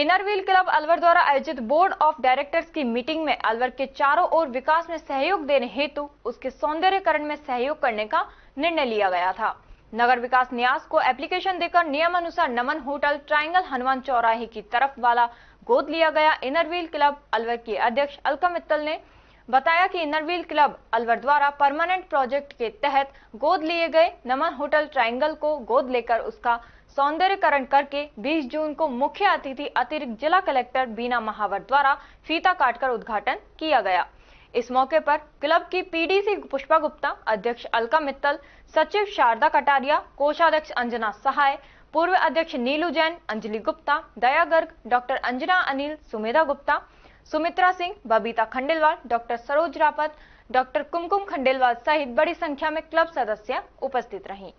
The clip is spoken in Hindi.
इनर व्हील क्लब अलवर द्वारा आयोजित बोर्ड ऑफ डायरेक्टर्स की मीटिंग में अलवर के चारों ओर विकास में सहयोग देने हेतु उसके सौंदर्यकरण में सहयोग करने का निर्णय लिया गया था नगर विकास न्यास को एप्लीकेशन देकर नियम अनुसार नमन होटल ट्रायंगल हनुमान चौराहे की तरफ वाला गोद लिया गया इनर व्हील क्लब अलवर के अध्यक्ष अलका मित्तल ने बताया कि इनरव्हील क्लब अलवर द्वारा परमानेंट प्रोजेक्ट के तहत गोद लिए गए नमन होटल ट्रायंगल को गोद लेकर उसका सौंदर्यकरण करके 20 जून को मुख्य अतिथि अतिरिक्त जिला कलेक्टर बीना महावर द्वारा फीता काटकर उद्घाटन किया गया इस मौके पर क्लब की पीडीसी पुष्पा गुप्ता अध्यक्ष अलका मित्तल सचिव शारदा कटारिया कोषाध्यक्ष अंजना सहाय पूर्व अध्यक्ष Neelu Jain Anjali Gupta Daya Garg doctor Anjana Anil Sumedha Gupta Sumitra Singh Babita Khandelwal doctor Saroj Rapat doctor Kumkum Khandelwal सहित बड़ी संख्या में क्लब सदस्य उपस्थित रहीं